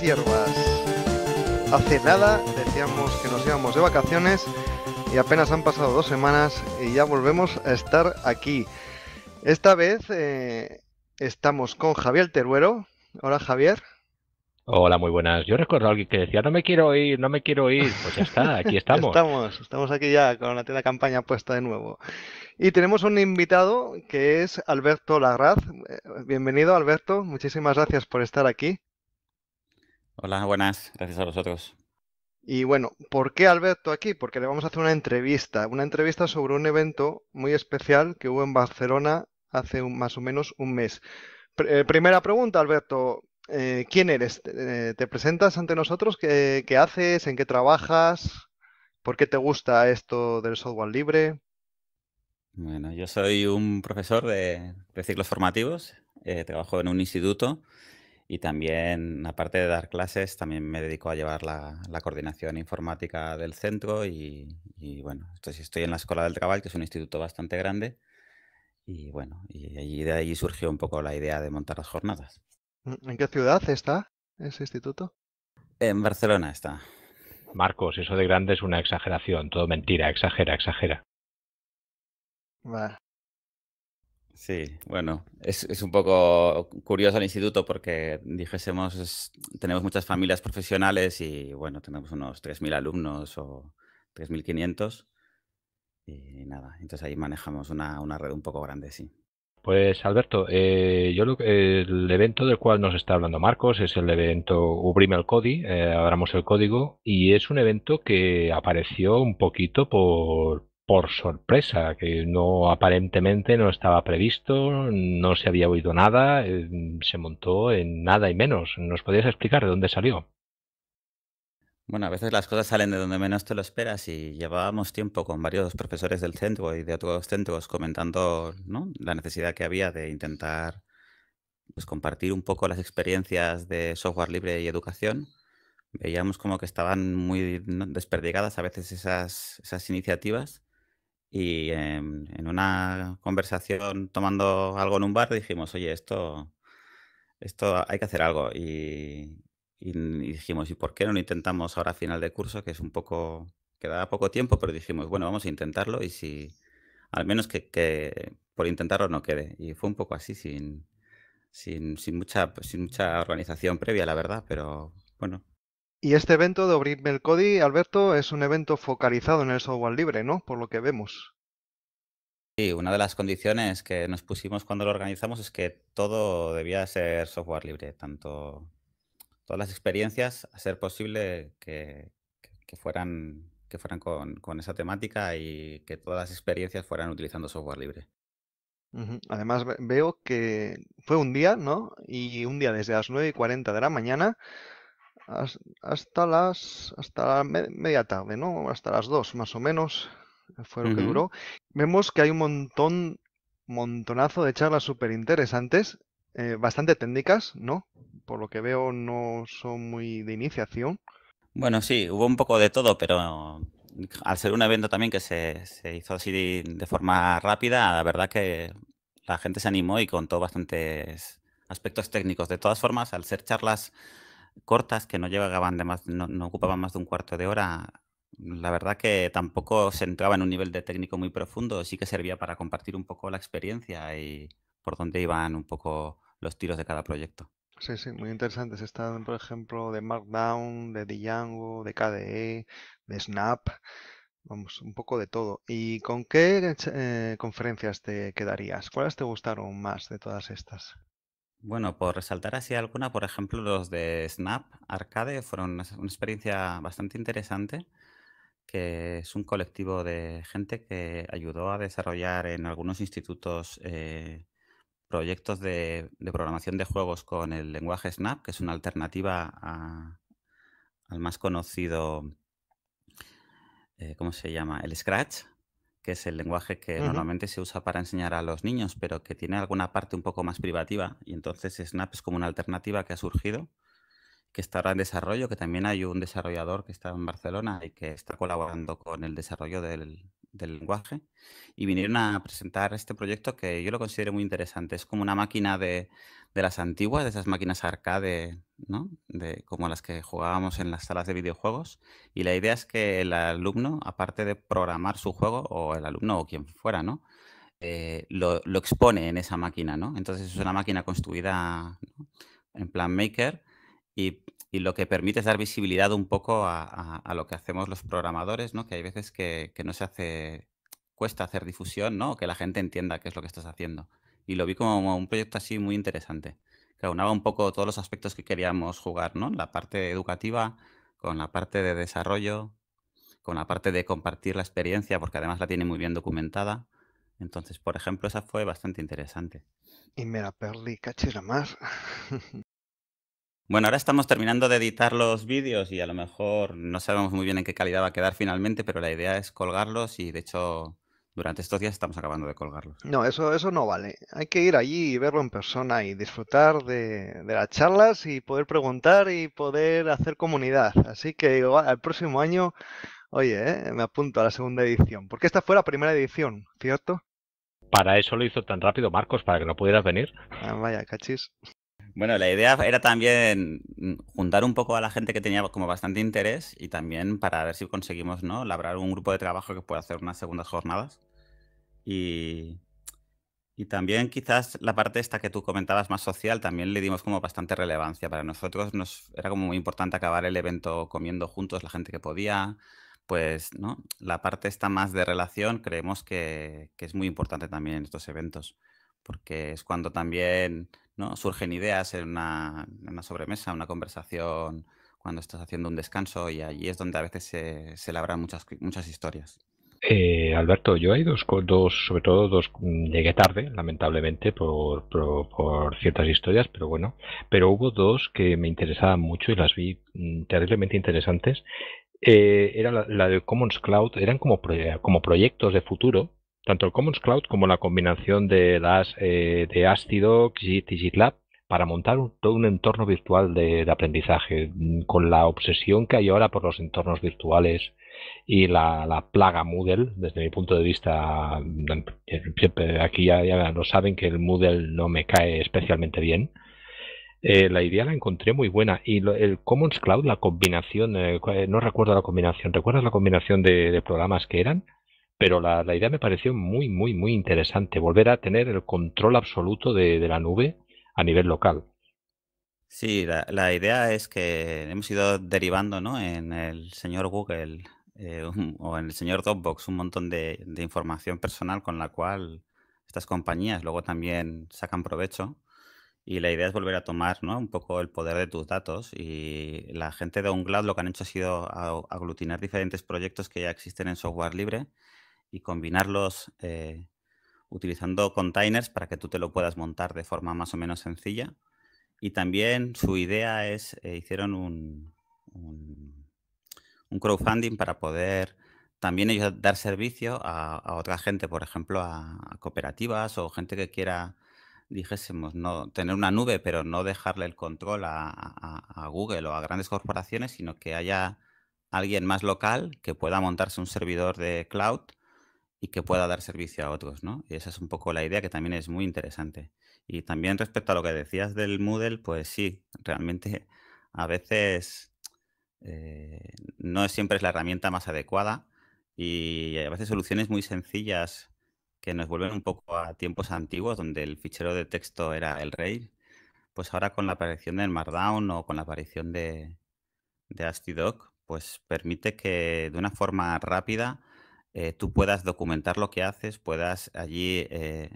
hierbas. Hace nada decíamos que nos íbamos de vacaciones y apenas han pasado dos semanas y ya volvemos a estar aquí. Esta vez eh, estamos con Javier Teruero. Hola Javier. Hola, muy buenas. Yo recuerdo a alguien que decía, no me quiero ir, no me quiero ir. Pues ya está, aquí estamos. estamos, estamos aquí ya con la tienda campaña puesta de nuevo. Y tenemos un invitado que es Alberto Larraz. Eh, bienvenido, Alberto. Muchísimas gracias por estar aquí. Hola, buenas, gracias a vosotros. Y bueno, ¿por qué Alberto aquí? Porque le vamos a hacer una entrevista, una entrevista sobre un evento muy especial que hubo en Barcelona hace más o menos un mes. Eh, primera pregunta, Alberto, eh, ¿quién eres? Eh, ¿Te, presentas ante nosotros? ¿Qué, haces? ¿En qué trabajas? ¿Por qué te gusta esto del software libre? Bueno, yo soy un profesor de, de ciclos formativos, trabajo en un instituto y también, aparte de dar clases, también me dedico a llevar la, coordinación informática del centro y, bueno, entonces estoy en la Escuela del Trabajo, que es un instituto bastante grande. Y bueno, y allí, de allí surgió un poco la idea de montar las jornadas. ¿En qué ciudad está ese instituto? En Barcelona está. Marcos, eso de grande es una exageración, todo mentira, exagera, exagera. Sí, bueno, es, un poco curioso el instituto porque dijésemos, tenemos muchas familias profesionales y bueno, tenemos unos 3.000 alumnos o 3.500 y nada, entonces ahí manejamos una, red un poco grande, sí. Pues Alberto, eh, yo el evento del cual nos está hablando Marcos es el evento Ubrime el Codi, eh, abramos el código, y es un evento que apareció un poquito por, por sorpresa, que no aparentemente no estaba previsto, no se había oído nada, eh, se montó en nada y menos. ¿Nos podías explicar de dónde salió? Bueno, a veces las cosas salen de donde menos te lo esperas y llevábamos tiempo con varios profesores del centro y de otros centros comentando la necesidad que había de intentar pues, compartir un poco las experiencias de software libre y educación. Veíamos como que estaban muy desperdigadas a veces esas, esas iniciativas y en, una conversación tomando algo en un bar dijimos, oye, esto, esto hay que hacer algo. Y, dijimos, ¿y por qué no lo intentamos ahora a final de curso? Que es un poco, quedaba poco tiempo, pero dijimos, bueno, vamos a intentarlo y si, al menos que, que por intentarlo no quede. Y fue un poco así, sin, sin, sin, mucha, sin mucha organización previa, la verdad, pero bueno, y este evento de abrirme el CODI, Alberto, es un evento focalizado en el software libre, ¿no? Por lo que vemos. Sí, una de las condiciones que nos pusimos cuando lo organizamos es que todo debía ser software libre, tanto todas las experiencias, a ser posible que, fueran, que fueran con, con esa temática y que todas las experiencias fueran utilizando software libre. Además, veo que fue un día, ¿no? Y un día desde las 9 y 40 de la mañana hasta las hasta la media tarde, ¿no? Hasta las dos más o menos fue lo que duró. Vemos que hay un montón, montonazo de charlas súper interesantes, eh, bastante técnicas, ¿no? Por lo que veo no son muy de iniciación. Bueno, sí, hubo un poco de todo, pero al ser un evento también que se, hizo así de, de forma rápida, la verdad que la gente se animó y contó bastantes aspectos técnicos. De todas formas, al ser charlas cortas que no llegaban de más, no, ocupaban más de un cuarto de hora, la verdad que tampoco se entraba en un nivel de técnico muy profundo, sí que servía para compartir un poco la experiencia y por dónde iban un poco los tiros de cada proyecto. Sí, sí, muy interesantes. Están, por ejemplo, de Markdown, de Django, de KDE, de Snap, vamos, un poco de todo. ¿Y con qué eh, conferencias te quedarías? ¿Cuáles te gustaron más de todas estas? Bueno, por resaltar así alguna, por ejemplo, los de Snap Arcade fueron una, experiencia bastante interesante, que es un colectivo de gente que ayudó a desarrollar en algunos institutos eh, proyectos de, programación de juegos con el lenguaje Snap, que es una alternativa al más conocido, eh, ¿cómo se llama? El Scratch que es el lenguaje que normalmente se usa para enseñar a los niños, pero que tiene alguna parte un poco más privativa. Y entonces Snap es como una alternativa que ha surgido, que está ahora en desarrollo, que también hay un desarrollador que está en Barcelona y que está colaborando con el desarrollo del lenguaje. Y vinieron a presentar este proyecto que yo lo considero muy interesante. Es como una máquina de de las antiguas, de esas máquinas arcade, De, como las que jugábamos en las salas de videojuegos. Y la idea es que el alumno, aparte de programar su juego, o el alumno o quien fuera, ¿no? Eh, lo, expone en esa máquina, ¿no? Entonces es una máquina construida en plan maker y, lo que permite es dar visibilidad un poco a, lo que hacemos los programadores, ¿no? Que hay veces que, no se hace, cuesta hacer difusión, ¿no? Que la gente entienda qué es lo que estás haciendo y lo vi como un proyecto así muy interesante, que aunaba un poco todos los aspectos que queríamos jugar, ¿no? La parte educativa, con la parte de desarrollo, con la parte de compartir la experiencia, porque además la tiene muy bien documentada. Entonces, por ejemplo, esa fue bastante interesante. Y me la perdí, caché la Bueno, ahora estamos terminando de editar los vídeos y a lo mejor no sabemos muy bien en qué calidad va a quedar finalmente, pero la idea es colgarlos y de hecho durante estos días estamos acabando de colgarlos. No, eso, eso no vale. Hay que ir allí y verlo en persona y disfrutar de, las charlas y poder preguntar y poder hacer comunidad. Así que al próximo año, oye, eh, me apunto a la segunda edición. Porque esta fue la primera edición, ¿cierto? Para eso lo hizo tan rápido Marcos, para que no pudieras venir. Ah, vaya, cachis. Bueno, la idea era también mm, juntar un poco a la gente que tenía como bastante interés y también para ver si conseguimos, ¿no? Labrar un grupo de trabajo que pueda hacer unas segundas jornadas. Y, también quizás la parte esta que tú comentabas más social, también le dimos como bastante relevancia. Para nosotros nos era como muy importante acabar el evento comiendo juntos la gente que podía. Pues, ¿no? La parte esta más de relación creemos que, es muy importante también en estos eventos, porque es cuando también ¿no? surgen ideas en una, en una sobremesa, una conversación, cuando estás haciendo un descanso y allí es donde a veces se, se labran muchas, muchas historias. Eh, Alberto, yo hay dos, dos, sobre todo dos, mm, llegué tarde, lamentablemente, por, ciertas historias, pero bueno, pero hubo dos que me interesaban mucho y las vi mm, terriblemente interesantes. Eh, era la, de Commons Cloud, eran como, como proyectos de futuro, tanto el Commons Cloud como la combinación de, las, eh, de Astidoc y para montar todo un entorno virtual de, de aprendizaje, mm, con la obsesión que hay ahora por los entornos virtuales y la, la, plaga Moodle, desde mi punto de vista, aquí ya, ya, lo saben que el Moodle no me cae especialmente bien. Eh, la idea la encontré muy buena y el Commons Cloud, la combinación, eh, eh, no recuerdo la combinación, ¿recuerdas la combinación de, programas que eran? Pero la, idea me pareció muy, muy, muy interesante, volver a tener el control absoluto de, la nube a nivel local. Sí, la, la, idea es que hemos ido derivando ¿no? en el señor Google eh, o en el señor Dropbox un montón de, información personal con la cual estas compañías luego también sacan provecho. Y la idea es volver a tomar ¿no? un poco el poder de tus datos. Y la gente de Uncloud lo que han hecho ha sido aglutinar diferentes proyectos que ya existen en software libre y combinarlos eh, utilizando containers para que tú te lo puedas montar de forma más o menos sencilla. Y también su idea es, eh, hicieron un un crowdfunding para poder también ellos dar servicio a, otra gente, por ejemplo, a, cooperativas o gente que quiera, dijésemos, no tener una nube, pero no dejarle el control a, a, Google o a grandes corporaciones, sino que haya alguien más local que pueda montarse un servidor de cloud y que pueda dar servicio a otros, ¿no? Y esa es un poco la idea que también es muy interesante. Y también respecto a lo que decías del Moodle, pues sí, realmente a veces eh, no siempre es la herramienta más adecuada y a veces soluciones muy sencillas que nos vuelven un poco a tiempos antiguos donde el fichero de texto era el rey, pues ahora con la aparición del Markdown o con la aparición de, de AstiDoc, pues permite que de una forma rápida eh, tú puedas documentar lo que haces, puedas allí eh,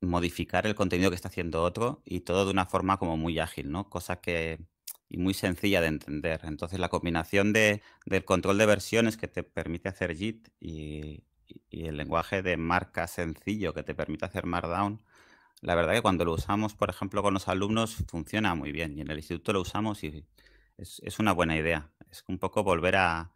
modificar el contenido que está haciendo otro y todo de una forma como muy ágil, ¿no? Cosa que y muy sencilla de entender. Entonces, la combinación de, del control de versiones que te permite hacer JIT y, el lenguaje de marca sencillo que te permite hacer Markdown, la verdad que cuando lo usamos, por ejemplo, con los alumnos, funciona muy bien. Y en el instituto lo usamos y es, una buena idea. Es un poco volver a,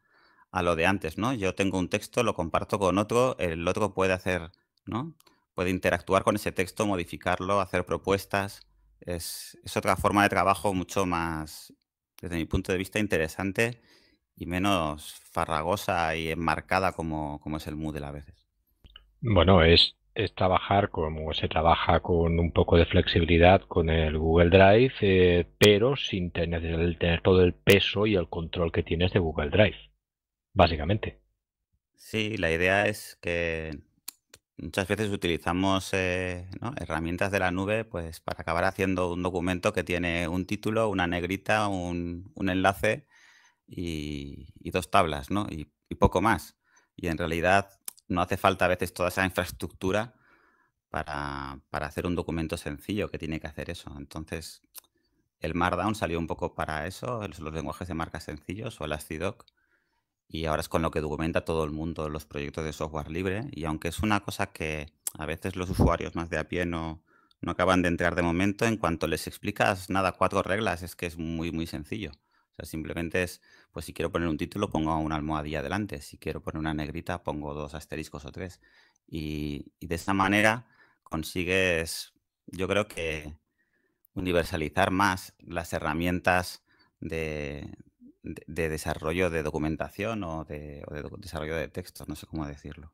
a, lo de antes, ¿no? Yo tengo un texto, lo comparto con otro, el otro puede hacer, ¿no? Puede interactuar con ese texto, modificarlo, hacer propuestas es, otra forma de trabajo mucho más, desde mi punto de vista, interesante y menos farragosa y enmarcada como, es el Moodle a veces. Bueno, es, trabajar como se trabaja con un poco de flexibilidad con el Google Drive, eh, pero sin tener, tener todo el peso y el control que tienes de Google Drive, básicamente. Sí, la idea es que Muchas veces utilizamos eh, herramientas de la nube pues, para acabar haciendo un documento que tiene un título, una negrita, un, enlace y, dos tablas, ¿no? Y, poco más. Y en realidad no hace falta a veces toda esa infraestructura para, hacer un documento sencillo que tiene que hacer eso. Entonces, el Markdown salió un poco para eso, los, lenguajes de marca sencillos o el AciDoc y ahora es con lo que documenta todo el mundo los proyectos de software libre. Y aunque es una cosa que a veces los usuarios más de a pie no, no acaban de entrar de momento, en cuanto les explicas nada, cuatro reglas, es que es muy, muy sencillo. O sea, simplemente es, pues si quiero poner un título, pongo una almohadilla adelante Si quiero poner una negrita, pongo dos asteriscos o tres. Y, y de esa manera consigues, yo creo que universalizar más las herramientas de, de, desarrollo de documentación o de, desarrollo de textos, no sé cómo decirlo.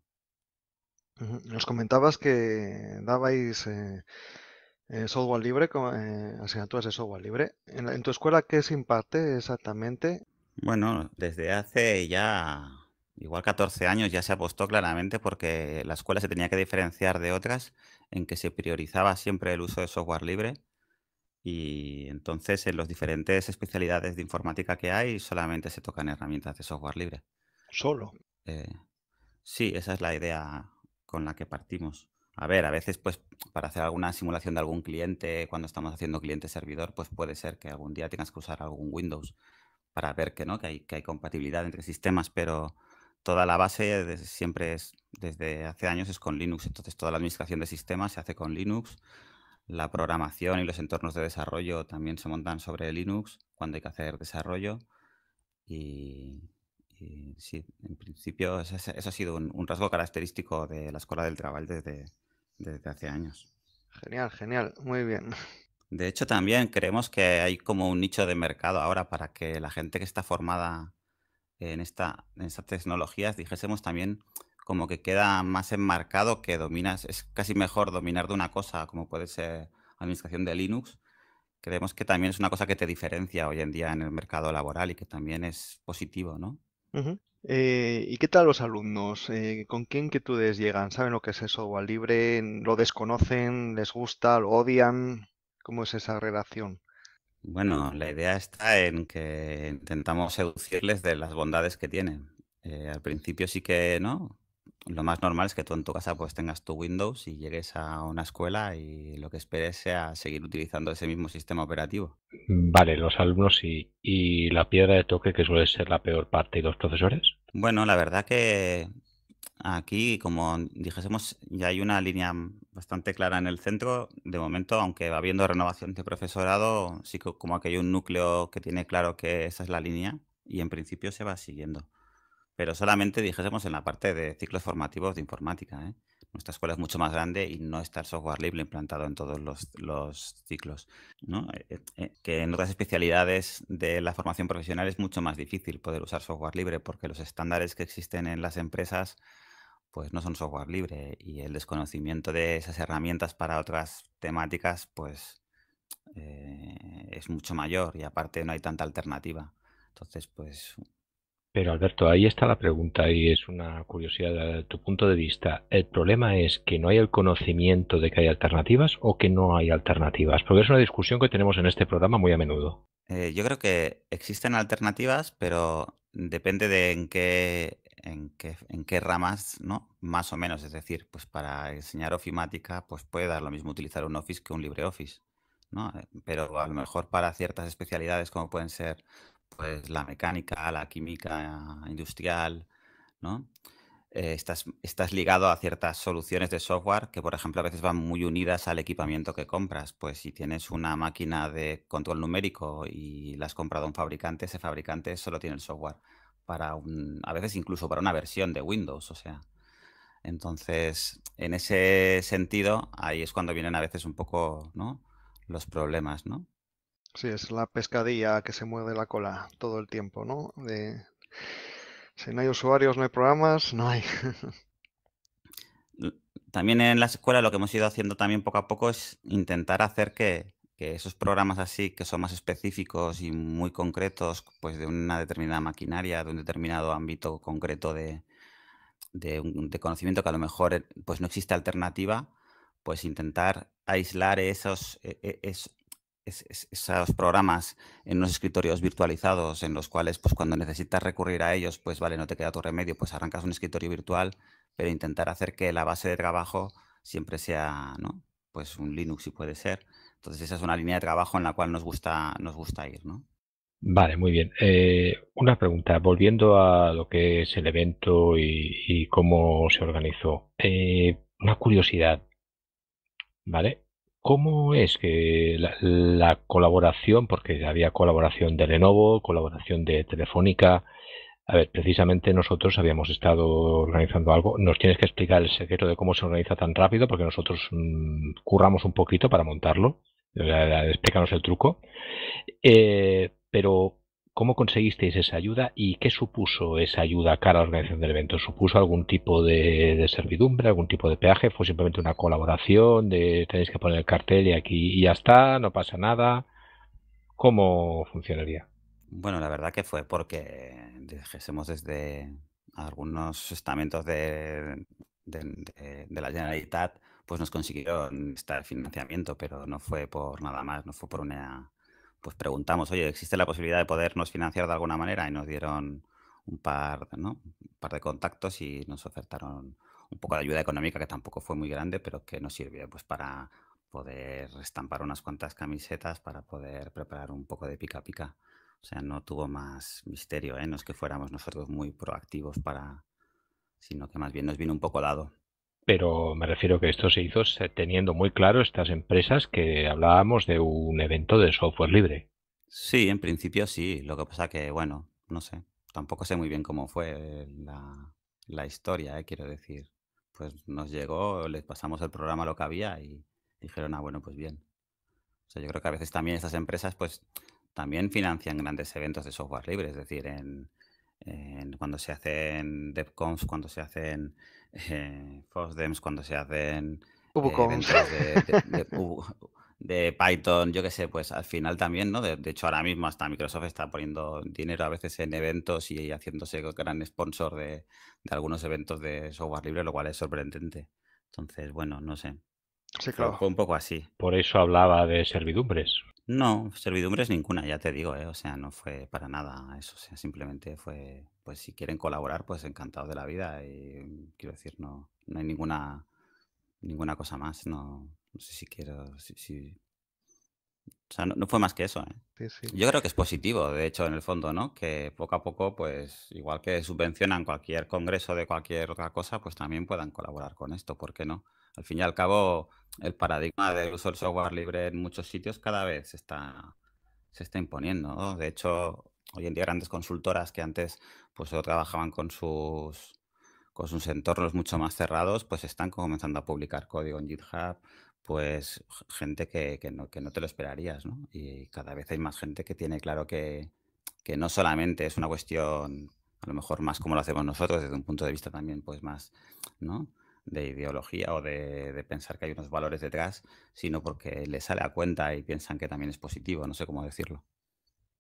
Nos comentabas que dabais eh, eh, software libre, eh, asignaturas de software libre. ¿En, ¿En, tu escuela qué se imparte exactamente? Bueno, desde hace ya igual 14 años ya se apostó claramente porque la escuela se tenía que diferenciar de otras en que se priorizaba siempre el uso de software libre y entonces en las diferentes especialidades de informática que hay solamente se tocan herramientas de software libre. Solo. Eh, sí, esa es la idea con la que partimos. A ver, a veces pues para hacer alguna simulación de algún cliente, cuando estamos haciendo cliente servidor, pues puede ser que algún día tengas que usar algún Windows para ver que no, que hay, que hay compatibilidad entre sistemas, pero toda la base siempre es, desde hace años es con Linux, entonces toda la administración de sistemas se hace con Linux la programación y los entornos de desarrollo también se montan sobre Linux cuando hay que hacer desarrollo. Y, sí, en principio eso, ha sido un, rasgo característico de la Escuela del Trabajo desde, hace años. Genial, genial, muy bien. De hecho, también creemos que hay como un nicho de mercado ahora para que la gente que está formada en, esta, en estas tecnologías dijésemos también como que queda más enmarcado que dominas, es casi mejor dominar de una cosa como puede ser administración de Linux. Creemos que también es una cosa que te diferencia hoy en día en el mercado laboral y que también es positivo, ¿no? Eh, ¿Y qué tal los alumnos? quién eh, ¿Con tú les llegan? ¿Saben lo que es eso? ¿O al libre? ¿Lo desconocen? ¿Les gusta? ¿Lo odian? ¿Cómo es esa relación? Bueno, la idea está en que intentamos seducirles de las bondades que tienen. Eh, al principio sí que no, lo más normal es que tú en tu casa pues tengas tu Windows y llegues a una escuela y lo que esperes sea seguir utilizando ese mismo sistema operativo. Vale, los alumnos y, y la piedra de toque que suele ser la peor parte y los profesores. Bueno, la verdad que aquí, como dijésemos, ya hay una línea bastante clara en el centro. De momento, aunque va habiendo renovación de profesorado, sí que como que hay un núcleo que tiene claro que esa es la línea y en principio se va siguiendo pero solamente dijésemos en la parte de ciclos formativos de informática. ¿eh? Nuestra escuela es mucho más grande y no está el software libre implantado en todos los, ciclos. Eh, eh, que en otras especialidades de la formación profesional es mucho más difícil poder usar software libre porque los estándares que existen en las empresas pues no son software libre y el desconocimiento de esas herramientas para otras temáticas pues es mucho mayor y aparte no hay tanta alternativa. Entonces, pues pero Alberto, ahí está la pregunta y es una curiosidad. de Tu punto de vista, ¿el problema es que no hay el conocimiento de que hay alternativas o que no hay alternativas? Porque es una discusión que tenemos en este programa muy a menudo. Eh, yo creo que existen alternativas, pero depende de en qué, en qué, en qué ramas, ¿no? Más o menos. Es decir, pues para enseñar ofimática, pues puede dar lo mismo utilizar un Office que un LibreOffice. ¿no? Eh, pero a lo mejor para ciertas especialidades como pueden ser pues, la mecánica, la química industrial, ¿no? Eh, estás, estás, ligado a ciertas soluciones de software que, por ejemplo, a veces van muy unidas al equipamiento que compras. Pues si tienes una máquina de control numérico y la has comprado a un fabricante, ese fabricante solo tiene el software para a veces incluso para una versión de Windows, o sea. Entonces, en ese sentido, ahí es cuando vienen a veces un poco, ¿no? Los problemas, ¿no? Sí, es la pescadilla que se mueve la cola todo el tiempo, ¿no? Si no hay usuarios, no hay programas, no hay. También en la escuela lo que hemos ido haciendo también poco a poco es intentar hacer que, esos programas así, que son más específicos y muy concretos, pues de una determinada maquinaria, de un determinado ámbito concreto de, conocimiento que a lo mejor eh, pues no existe alternativa, pues intentar aislar esos e, e, esos programas en los escritorios virtualizados en los cuales pues cuando necesitas recurrir a ellos pues vale no te queda tu remedio pues arrancas un escritorio virtual pero intentar hacer que la base de trabajo siempre sea no pues un Linux si puede ser entonces esa es una línea de trabajo en la cual nos gusta nos gusta ir no Vale, muy bien. Eh, una pregunta, volviendo a lo que es el evento y, cómo se organizó. Eh, una curiosidad, ¿vale? ¿Cómo es que la, colaboración, porque había colaboración de Lenovo, colaboración de Telefónica, a ver, precisamente nosotros habíamos estado organizando algo. ¿Nos tienes que explicar el secreto de cómo se organiza tan rápido? Porque nosotros mm, curramos un poquito para montarlo. Explícanos el truco. Eh, pero ¿Cómo conseguisteis esa ayuda y qué supuso esa ayuda cara a la organización del evento? ¿Supuso algún tipo de, servidumbre, algún tipo de peaje? ¿Fue simplemente una colaboración de tenéis que poner el cartel y aquí y ya está, no pasa nada? ¿Cómo funcionaría? Bueno, la verdad que fue porque dejésemos desde algunos estamentos de, de la Generalitat, pues nos consiguieron este financiamiento, pero no fue por nada más, no fue por una pues preguntamos, oye, ¿existe la posibilidad de podernos financiar de alguna manera? Y nos dieron un par, par de contactos y nos ofertaron un poco de ayuda económica que tampoco fue muy grande, pero que nos sirvió pues para poder estampar unas cuantas camisetas para poder preparar un poco de pica pica. O sea, no tuvo más misterio, ¿eh? no es que fuéramos nosotros muy proactivos para, sino que más bien nos vino un poco al lado pero me refiero que esto se hizo teniendo muy claro estas empresas que hablábamos de un evento de software libre. Sí, en principio sí. Lo que pasa que, bueno, no sé. Tampoco sé muy bien cómo fue la, la historia, ¿eh? quiero decir. Pues nos llegó, les pasamos el programa lo que había y dijeron, ah, bueno, pues bien. O sea, yo creo que a veces también estas empresas, pues también financian grandes eventos de software libre, es decir, en, cuando se hacen DevConf, cuando se hacen eh, cuando se hacen eh, eventos de, Python, yo qué sé, pues al final también, ¿no? De, hecho, ahora mismo hasta Microsoft está poniendo dinero a veces en eventos y haciéndose gran sponsor de, algunos eventos de software libre, lo cual es sorprendente. Entonces, bueno, no sé. Sí, claro. Fue un poco así. Por eso hablaba de servidumbres. No, servidumbres ninguna, ya te digo, ¿eh? o sea, no fue para nada eso, o sea, simplemente fue, pues si quieren colaborar, pues encantado de la vida y mm, quiero decir, no, no hay ninguna, ninguna cosa más, no, sé si quiero, si, o sea, no, fue más que eso, ¿eh? Yo creo que es positivo, de hecho, en el fondo, ¿no? Que poco a poco, pues igual que subvencionan cualquier congreso de cualquier otra cosa, pues también puedan colaborar con esto, ¿por qué no? al fin y al cabo, el paradigma del uso del software libre en muchos sitios cada vez se está, se está imponiendo. ¿no? De hecho, hoy en día grandes consultoras que antes pues solo trabajaban con sus con sus entornos mucho más cerrados, pues están comenzando a publicar código en GitHub, pues gente que, no, que no, te lo esperarías, ¿no? Y cada vez hay más gente que tiene claro que, que no solamente es una cuestión, a lo mejor más como lo hacemos nosotros, desde un punto de vista también, pues más, ¿no? de ideología o de, pensar que hay unos valores detrás, sino porque les sale a cuenta y piensan que también es positivo, no sé cómo decirlo.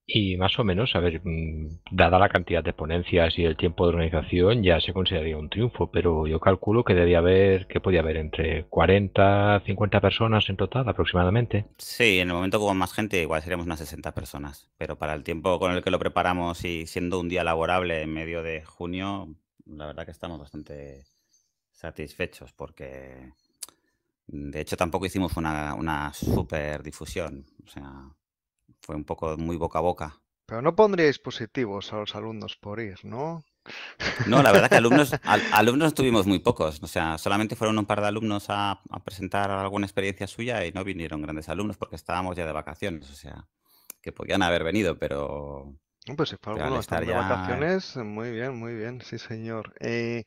Y más o menos, a ver, mm, dada la cantidad de ponencias y el tiempo de organización, ya se consideraría un triunfo, pero yo calculo que debía haber, que podía haber entre 40, 50 personas en total aproximadamente. Sí, en el momento como más gente igual seríamos unas 60 personas, pero para el tiempo con el que lo preparamos y siendo un día laborable en medio de junio, la verdad que estamos bastante, satisfechos porque mm, de hecho tampoco hicimos una, una super difusión. O sea, fue un poco muy boca a boca. Pero no pondríais positivos a los alumnos por ir, ¿no? No, la verdad que alumnos, alumnos tuvimos muy pocos. O sea, solamente fueron un par de alumnos a, presentar alguna experiencia suya y no vinieron grandes alumnos porque estábamos ya de vacaciones. O sea, que podían haber venido, pero. Pues si fue alguno vacaciones, muy bien, muy bien, sí, señor. Eh,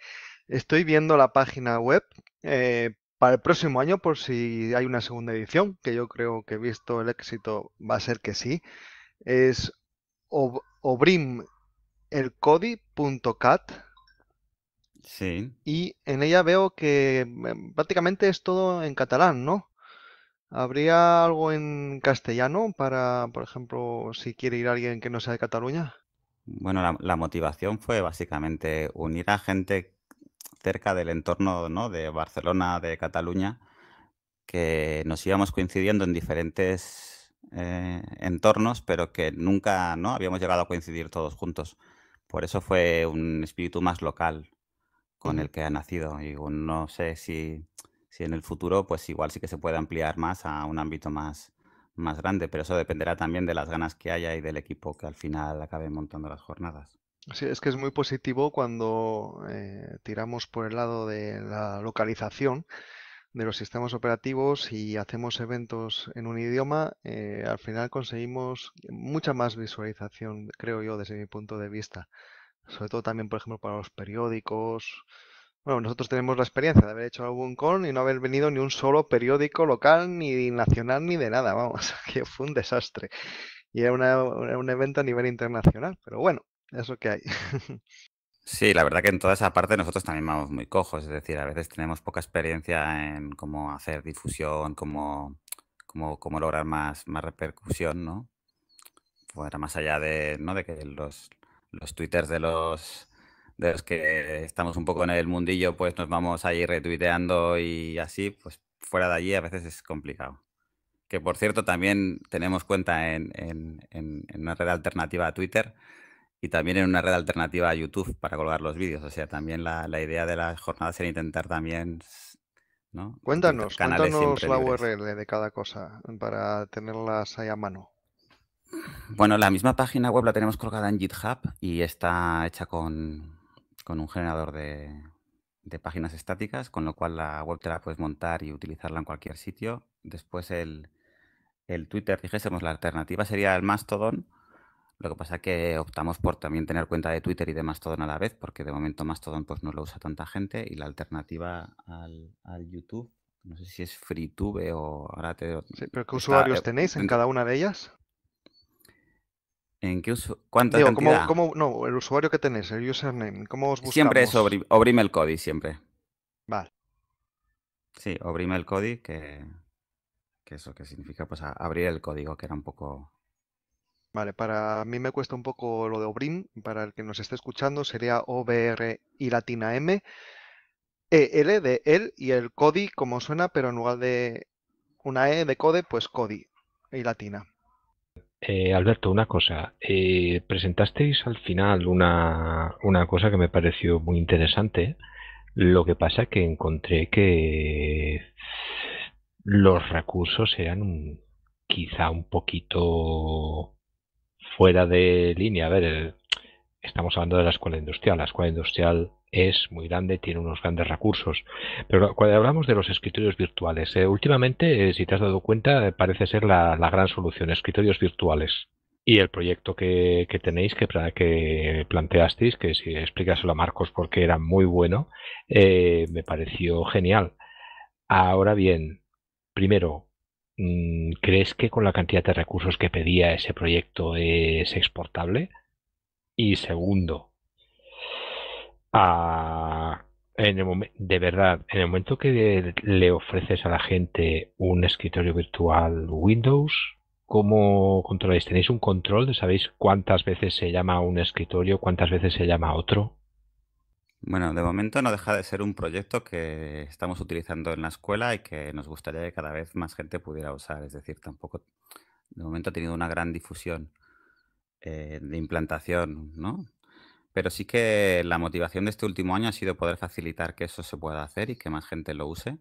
Estoy viendo la página web eh, para el próximo año por si hay una segunda edición, que yo creo que visto el éxito va a ser que sí. Es obrimelcodi.cat. Sí. Y en ella veo que mm, prácticamente es todo en catalán, ¿no? ¿Habría algo en castellano para, por ejemplo, si quiere ir alguien que no sea de Cataluña? Bueno, la, la motivación fue básicamente unir a gente cerca del entorno ¿no? de Barcelona, de Cataluña, que nos íbamos coincidiendo en diferentes eh, entornos, pero que nunca ¿no? habíamos llegado a coincidir todos juntos. Por eso fue un espíritu más local con el que ha nacido. Y no sé si, si en el futuro, pues igual sí que se puede ampliar más a un ámbito más, más grande, pero eso dependerá también de las ganas que haya y del equipo que al final acabe montando las jornadas. Sí, es que es muy positivo cuando eh, tiramos por el lado de la localización de los sistemas operativos y hacemos eventos en un idioma, eh, al final conseguimos mucha más visualización, creo yo, desde mi punto de vista. Sobre todo también, por ejemplo, para los periódicos. Bueno, nosotros tenemos la experiencia de haber hecho algún con y no haber venido ni un solo periódico local, ni nacional, ni de nada. Vamos, que fue un desastre. Y era, era un evento a nivel internacional. Pero bueno, eso que hay. Sí, la verdad que en toda esa parte nosotros también vamos muy cojos, es decir, a veces tenemos poca experiencia en cómo hacer difusión, cómo, cómo lograr más, más repercusión, ¿no? Fuera más allá de, ¿no? de que los, los twitters de los, de los que estamos un poco en el mundillo, pues nos vamos ahí retuiteando y así, pues fuera de allí a veces es complicado. Que por cierto, también tenemos cuenta en, en una red alternativa a Twitter, y también en una red alternativa a YouTube para colgar los vídeos. O sea, también la, idea de las jornadas era intentar también... ¿no? Cuéntanos, cuéntanos la URL de cada cosa para tenerlas ahí a mano. Bueno, la misma página web la tenemos colgada en GitHub y está hecha con, un generador de, de, páginas estáticas, con lo cual la web te la puedes montar y utilizarla en cualquier sitio. Después el, el Twitter, dijésemos, la alternativa sería el Mastodon, lo que pasa es que optamos por también tener cuenta de Twitter y de Mastodon a la vez, porque de momento Mastodon pues, no lo usa tanta gente y la alternativa al, YouTube, no sé si es FreeTube o ahora te... ¿Pero qué usuarios eh, tenéis en, cada una de ellas? ¿En qué uso? ¿Cuánta no, el usuario que tenéis, el username, ¿cómo os buscamos? Siempre es Obrime el Cody, siempre. Vale. Sí, Obrime el Cody, que, que eso que significa pues abrir el código, que era un poco Vale, para mí me cuesta un poco lo de Obrim. Para el que nos esté escuchando sería O-B-R y latina M. E-L de él y el CODI como suena, pero en lugar de una E de CODE, pues CODI y latina. Eh, Alberto, una cosa. Eh, presentasteis al final una, cosa que me pareció muy interesante. Lo que pasa que encontré que los recursos eran quizá un poquito fuera de línea, a ver, eh, estamos hablando de la escuela industrial. La escuela industrial es muy grande, tiene unos grandes recursos. Pero cuando hablamos de los escritorios virtuales, eh, últimamente, eh, si te has dado cuenta, parece ser la, gran solución, escritorios virtuales. Y el proyecto que, tenéis, que, que, planteasteis, que si explicáselo a Marcos porque era muy bueno, me pareció genial. Ahora bien, primero, Mm, ¿crees que con la cantidad de recursos que pedía ese proyecto es exportable? Y segundo, en el de verdad, en el momento que le ofreces a la gente un escritorio virtual Windows, ¿cómo controláis? ¿Tenéis un control? ¿Sabéis cuántas veces se llama un escritorio, cuántas veces se llama otro? Bueno, de momento no deja de ser un proyecto que estamos utilizando en la escuela y que nos gustaría que cada vez más gente pudiera usar. Es decir, tampoco de momento ha tenido una gran difusión eh, de implantación, ¿no? Pero sí que la motivación de este último año ha sido poder facilitar que eso se pueda hacer y que más gente lo use.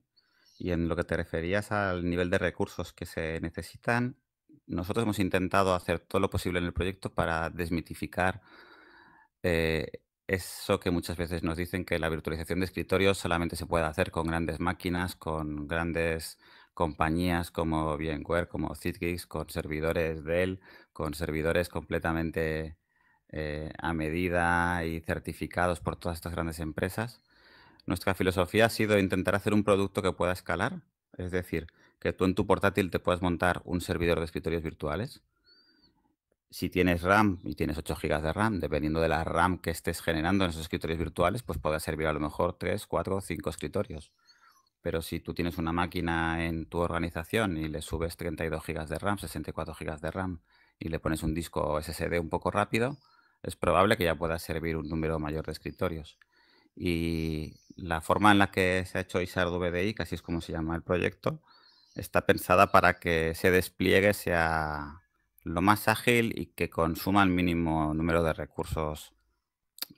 Y en lo que te referías al nivel de recursos que se necesitan, nosotros hemos intentado hacer todo lo posible en el proyecto para desmitificar eh, eso que muchas veces nos dicen que la virtualización de escritorios solamente se puede hacer con grandes máquinas, con grandes compañías como VMware, como Citrix, con servidores Dell, con servidores completamente eh, a medida y certificados por todas estas grandes empresas. Nuestra filosofía ha sido intentar hacer un producto que pueda escalar, es decir, que tú en tu portátil te puedas montar un servidor de escritorios virtuales, si tienes RAM y tienes 8 GB de RAM, dependiendo de la RAM que estés generando en esos escritorios virtuales, pues podrá servir a lo mejor 3, 4, 5 escritorios. Pero si tú tienes una máquina en tu organización y le subes 32 GB de RAM, 64 GB de RAM y le pones un disco SSD un poco rápido, es probable que ya pueda servir un número mayor de escritorios. Y la forma en la que se ha hecho Isard VDI, que es como se llama el proyecto, está pensada para que se despliegue sea lo más ágil y que consuma el mínimo número de recursos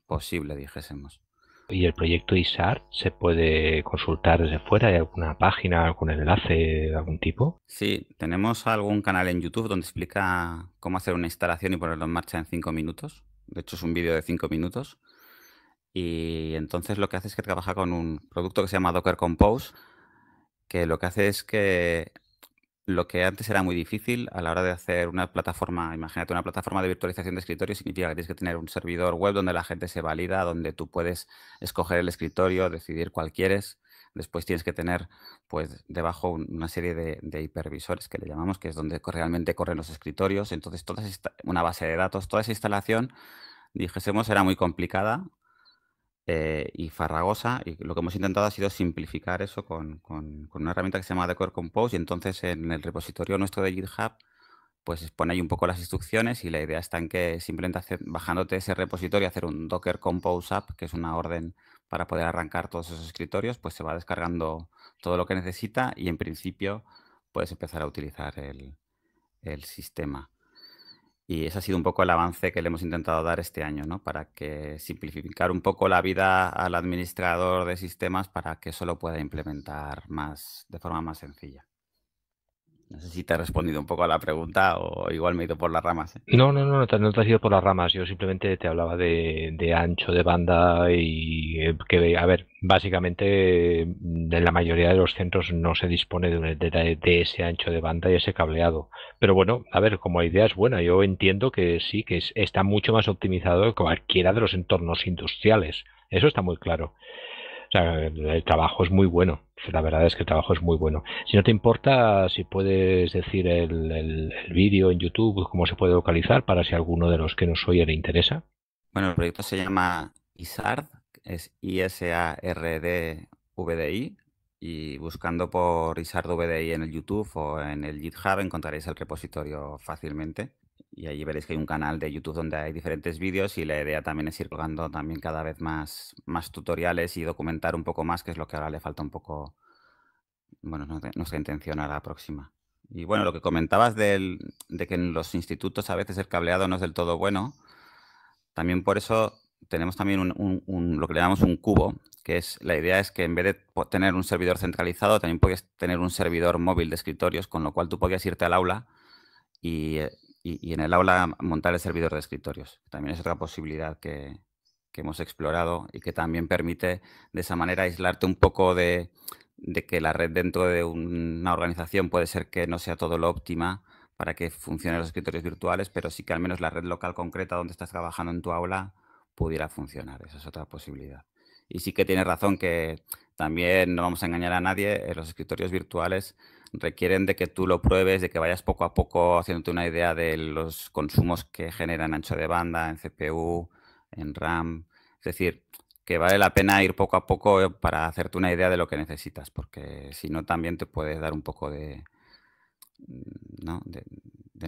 posible, dijésemos. ¿Y el proyecto ISAR se puede consultar desde fuera? ¿Hay alguna página, algún enlace de algún tipo? Sí, tenemos algún canal en YouTube donde explica cómo hacer una instalación y ponerlo en marcha en cinco minutos. De hecho, es un vídeo de cinco minutos. Y entonces lo que hace es que trabaja con un producto que se llama Docker Compose, que lo que hace es que lo que antes era muy difícil a la hora de hacer una plataforma, imagínate, una plataforma de virtualización de escritorio significa que tienes que tener un servidor web donde la gente se valida, donde tú puedes escoger el escritorio, decidir cuál quieres. Después tienes que tener, pues, debajo una serie de, hipervisores que le llamamos, que es donde realmente corren los escritorios. Entonces, toda una base de datos, toda esa instalación, dijésemos, era muy complicada eh, y farragosa. Y lo que hemos intentado ha sido simplificar eso con, con, una herramienta que se llama Docker Compose. Y entonces en el repositorio nuestro de GitHub, pues pone ahí un poco las instrucciones y la idea está en que simplemente bajándote ese repositorio, y hacer un Docker Compose App, que es una orden para poder arrancar todos esos escritorios, pues se va descargando todo lo que necesita y en principio puedes empezar a utilizar el sistema. Y ese ha sido un poco el avance que le hemos intentado dar este año, ¿no? Para que simplificar un poco la vida al administrador de sistemas para que solo pueda implementar más de forma más sencilla. No sé si te he respondido un poco a la pregunta o igual me he ido por las ramas. ¿eh? No, no, no, no te, has ido por las ramas. Yo simplemente te hablaba de, ancho de banda y eh, que, a ver, básicamente mm, en la mayoría de los centros no se dispone de, de, de, ese ancho de banda y ese cableado. Pero bueno, a ver, como la idea es buena. Yo entiendo que sí, que está mucho más optimizado que cualquiera de los entornos industriales. Eso está muy claro. O sea, el trabajo es muy bueno. La verdad es que el trabajo es muy bueno. Si no te importa, si puedes decir el, vídeo en YouTube, cómo se puede localizar, para si alguno de los que nos oye le interesa. Bueno, el proyecto se llama ISARD, es I-S-A-R-D-V-D-I, y buscando por ISARD VDI en el YouTube o en el GitHub encontraréis el repositorio fácilmente. Y allí veréis que hay un canal de YouTube donde hay diferentes vídeos y la idea también es ir colgando también cada vez más, más tutoriales y documentar un poco más, que es lo que ahora le falta un poco, bueno, nuestra intención a la próxima. Y bueno, lo que comentabas de que en los institutos a veces el cableado no es del todo bueno, también por eso tenemos también un, lo que le llamamos un cubo, que es la idea es que en vez de tener un servidor centralizado, también puedes tener un servidor móvil de escritorios, con lo cual tú podías irte al aula y eh, y, en el aula montar el servidor de escritorios. También es otra posibilidad que, hemos explorado y que también permite de esa manera aislarte un poco de, de que la red dentro de una organización puede ser que no sea todo lo óptima para que funcionen los escritorios virtuales, pero sí que al menos la red local concreta donde estás trabajando en tu aula pudiera funcionar. Esa es otra posibilidad. Y sí que tienes razón que también no vamos a engañar a nadie, eh, los escritorios virtuales requieren de que tú lo pruebes, de que vayas poco a poco haciéndote una idea de los consumos que generan ancho de banda, en CPU, en RAM. Es decir, que vale la pena ir poco a poco eh, para hacerte una idea de lo que necesitas, porque si no también te puedes dar un poco de... ¿no? De,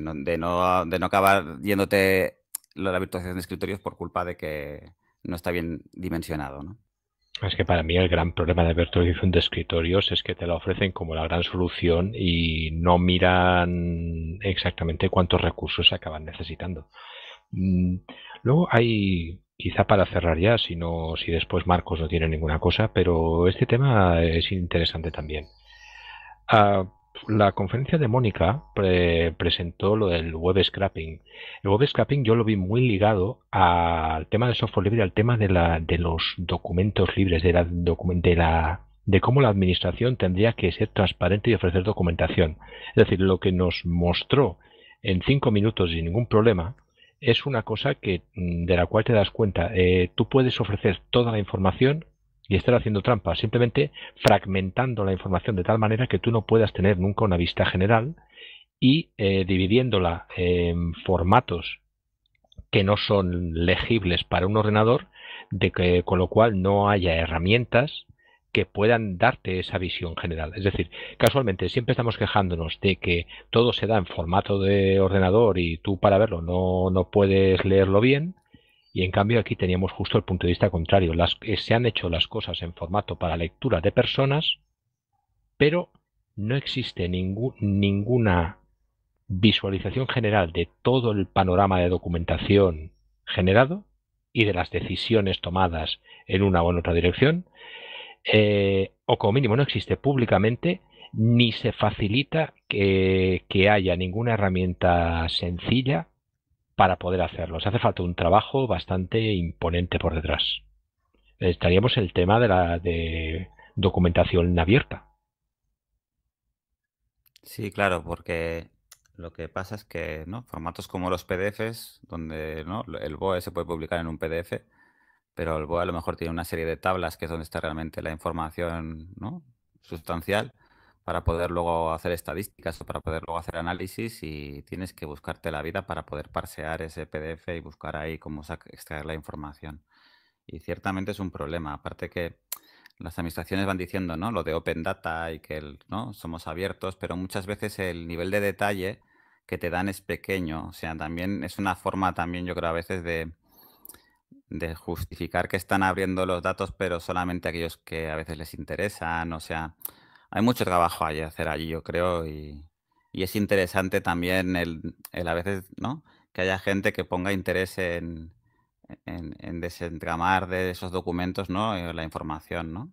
no, de, no, de no acabar yéndote la virtualización de escritorios por culpa de que no está bien dimensionado, ¿no? Es que para mí el gran problema de virtualización de escritorios es que te la ofrecen como la gran solución y no miran exactamente cuántos recursos se acaban necesitando. Mm, luego hay, quizá para cerrar ya, si, no, si después Marcos no tiene ninguna cosa, pero este tema es interesante también. Ah, la conferencia de Mónica presentó lo del web scrapping. El web scrapping yo lo vi muy ligado al tema del software libre, al tema de, los documentos libres, de de cómo la administración tendría que ser transparente y ofrecer documentación. Es decir, lo que nos mostró en cinco minutos sin ningún problema es una cosa que mm, de la cual te das cuenta. Eh, tú puedes ofrecer toda la información y estar haciendo trampa, simplemente fragmentando la información de tal manera que tú no puedas tener nunca una vista general y eh, dividiéndola en formatos que no son legibles para un ordenador, de que, con lo cual no haya herramientas que puedan darte esa visión general. Es decir, casualmente siempre estamos quejándonos de que todo se da en formato de ordenador y tú para verlo no, no puedes leerlo bien, y en cambio aquí teníamos justo el punto de vista contrario. Las, eh, se han hecho las cosas en formato para lectura de personas, pero no existe ninguna visualización general de todo el panorama de documentación generado y de las decisiones tomadas en una o en otra dirección, eh, o como mínimo no existe públicamente, ni se facilita que, que haya ninguna herramienta sencilla para poder hacerlo. Se hace falta un trabajo bastante imponente por detrás. Estaríamos en el tema de la documentación abierta. Sí, claro, porque lo que pasa es que ¿no? formatos como los PDFs, donde ¿no? el BOE se puede publicar en un PDF, pero el BOE a lo mejor tiene una serie de tablas que es donde está realmente la información sustancial para poder luego hacer estadísticas o para poder luego hacer análisis y tienes que buscarte la vida para poder parsear ese PDF y buscar ahí cómo extraer la información. Y ciertamente es un problema, aparte que las administraciones van diciendo, ¿no? Lo de open data y que ¿no? somos abiertos, pero muchas veces el nivel de detalle que te dan es pequeño. O sea, también es una forma también, yo creo, a veces de, de justificar que están abriendo los datos, pero solamente aquellos que a veces les interesan. O sea, hay mucho trabajo a hacer allí, yo creo, y, es interesante también el, a veces, ¿no? Que haya gente que ponga interés en, desentramar de esos documentos, ¿no? Eh, la información, ¿no?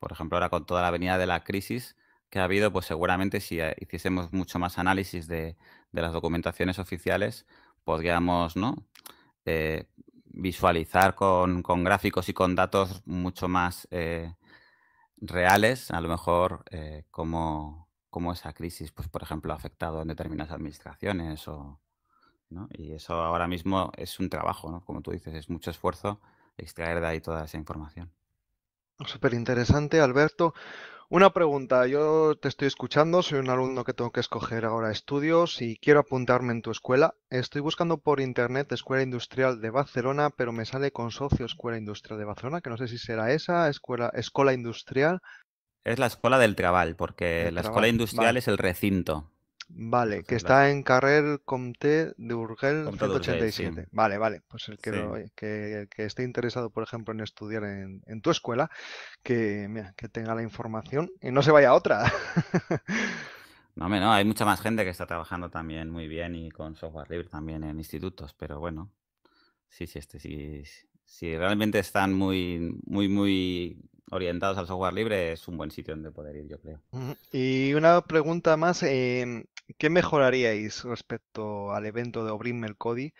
Por ejemplo, ahora con toda la venida de la crisis que ha habido, pues seguramente si hiciésemos mucho más análisis de, las documentaciones oficiales, podríamos, ¿no? Eh, visualizar con, gráficos y con datos mucho más eh, reales, a lo mejor, eh, como cómo, esa crisis, pues, por ejemplo, ha afectado en determinadas administraciones. O, ¿no? Y eso ahora mismo es un trabajo, ¿no? como tú dices, es mucho esfuerzo extraer de ahí toda esa información. Súper interesante, Alberto. Una pregunta, yo te estoy escuchando, soy un alumno que tengo que escoger ahora estudios y quiero apuntarme en tu escuela. Estoy buscando por internet Escuela Industrial de Barcelona, pero me sale con socio Escuela Industrial de Barcelona, que no sé si será esa, Escuela, escuela Industrial. Es la Escuela del Trabal, porque la Escuela Industrial es el recinto. Vale, que está en Carrer Comte de Urgel 187. Vale, vale. Pues el que, esté interesado, por ejemplo, en estudiar en, tu escuela, que, que tenga la información y no se vaya a otra. no, no, hay mucha más gente que está trabajando también muy bien y con software libre también en institutos, pero bueno, sí, sí, este, sí, Si realmente están muy, muy, muy orientados al software libre, es un buen sitio donde poder ir, yo creo. Y una pregunta más, em, ¿Qué mejoraríais respecto al evento de Obrim el Cody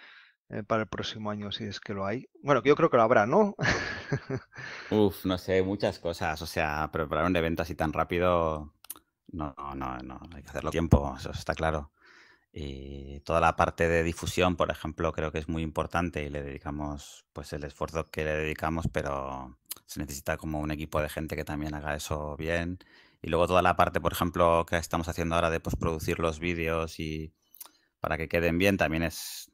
eh, para el próximo año, si es que lo hay? Bueno, yo creo que lo habrá, ¿no? Uf, no sé, muchas cosas. O sea, preparar un evento así tan rápido, no, no, no, hay que hacerlo tiempo, eso está claro. Y toda la parte de difusión, por ejemplo, creo que es muy importante y le dedicamos pues el esfuerzo que le dedicamos, pero se necesita como un equipo de gente que también haga eso bien y luego toda la parte, por ejemplo, que estamos haciendo ahora de postproducir pues, los vídeos y para que queden bien, también es,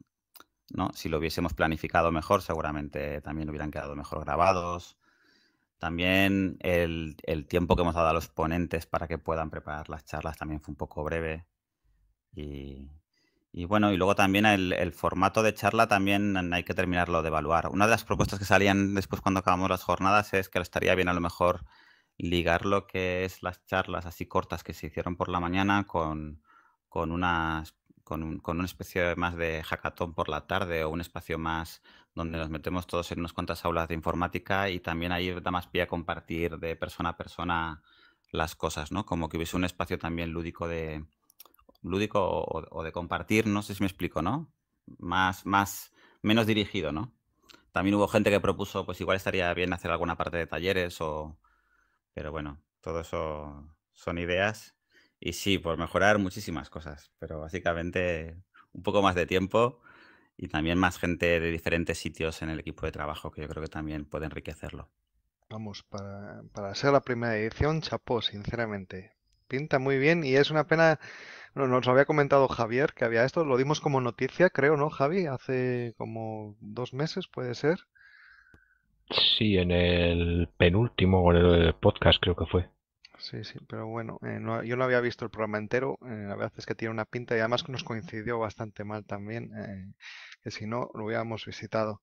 ¿no? Si lo hubiésemos planificado mejor, seguramente también hubieran quedado mejor grabados. También el, tiempo que hemos dado a los ponentes para que puedan preparar las charlas también fue un poco breve. Y, bueno, y luego también el, el, formato de charla también hay que terminarlo de evaluar. Una de las propuestas que salían después cuando acabamos las jornadas es que estaría bien a lo mejor ligar lo que es las charlas así cortas que se hicieron por la mañana con, con, unas, con, una especie más de hackathon por la tarde o un espacio más donde nos metemos todos en unas cuantas aulas de informática y también ahí da más pie a compartir de persona a persona las cosas, ¿no? Como que hubiese un espacio también lúdico de lúdico o, de compartir, no sé si me explico, ¿no? Más, más, menos dirigido, ¿no? También hubo gente que propuso, pues igual estaría bien hacer alguna parte de talleres o, pero bueno, todo eso son ideas y sí, por mejorar muchísimas cosas, pero básicamente un poco más de tiempo y también más gente de diferentes sitios en el equipo de trabajo, que yo creo que también puede enriquecerlo. Vamos, para, para ser la primera edición, chapó, sinceramente. Pinta muy bien y es una pena, bueno, nos había comentado Javier que había esto, lo dimos como noticia, creo, ¿no, Javi? Hace como dos meses, puede ser. Sí, en el penúltimo o podcast creo que fue. Sí, sí, pero bueno, eh, yo no había visto el programa entero, eh, la verdad es que tiene una pinta y además que nos coincidió bastante mal también, eh, que si no lo hubiéramos visitado.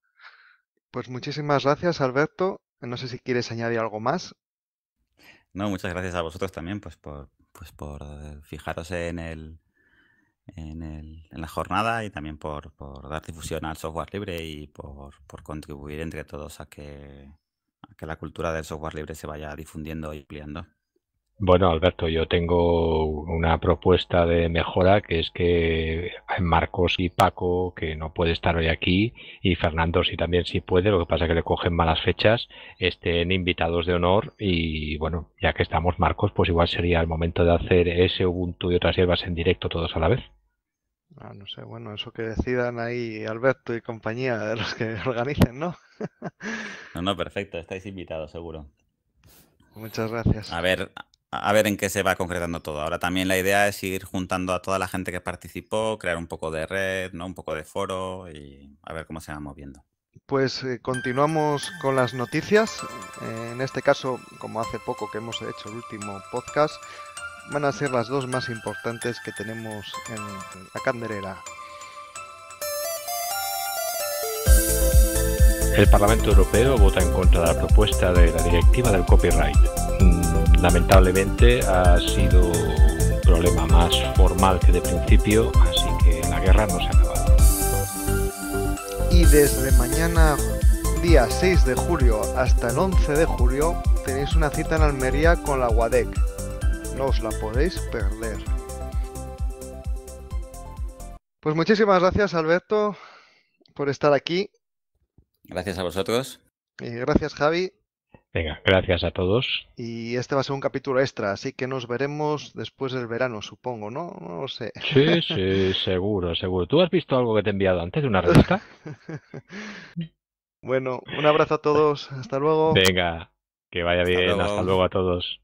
Pues muchísimas gracias Alberto, no sé si quieres añadir algo más. No, muchas gracias a vosotros también pues por, pues por fijaros en el, en, la jornada y también por, dar difusión al software libre y por, contribuir entre todos a que, la cultura del software libre se vaya difundiendo y ampliando. Bueno, Alberto, yo tengo una propuesta de mejora que es que Marcos y Paco, que no puede estar hoy aquí, y Fernando si también si puede, lo que pasa es que le cogen malas fechas, estén invitados de honor y bueno, ya que estamos Marcos, pues igual sería el momento de hacer ese Ubuntu y otras hierbas en directo todos a la vez. Ah, no sé, bueno, eso que decidan ahí Alberto y compañía de los que organicen, ¿no? no, no, perfecto, estáis invitados, seguro. Muchas gracias. A ver, a ver en qué se va concretando todo. Ahora también la idea es ir juntando a toda la gente que participó, crear un poco de red, ¿no? Un poco de foro y a ver cómo se va moviendo. Pues eh, continuamos con las noticias. Eh, en este caso, como hace poco que hemos hecho el último podcast, van a ser las dos más importantes que tenemos en la candelera. El Parlamento Europeo vota en contra de la propuesta de la directiva del copyright. Mm, lamentablemente ha sido un problema más formal que de principio, así que la guerra no se ha acabado. Y desde mañana, día 6 de julio, hasta el 11 de julio, tenéis una cita en Almería con la UADEC, no os la podéis perder. Pues muchísimas gracias Alberto por estar aquí. Gracias a vosotros. Y gracias Javi. Venga, gracias a todos. Y este va a ser un capítulo extra, así que nos veremos después del verano, supongo, ¿no? No lo sé. Sí, sí, seguro, seguro. ¿Tú has visto algo que te he enviado antes de una revista? bueno, un abrazo a todos. Hasta luego. Venga, que vaya bien. hasta luego a todos.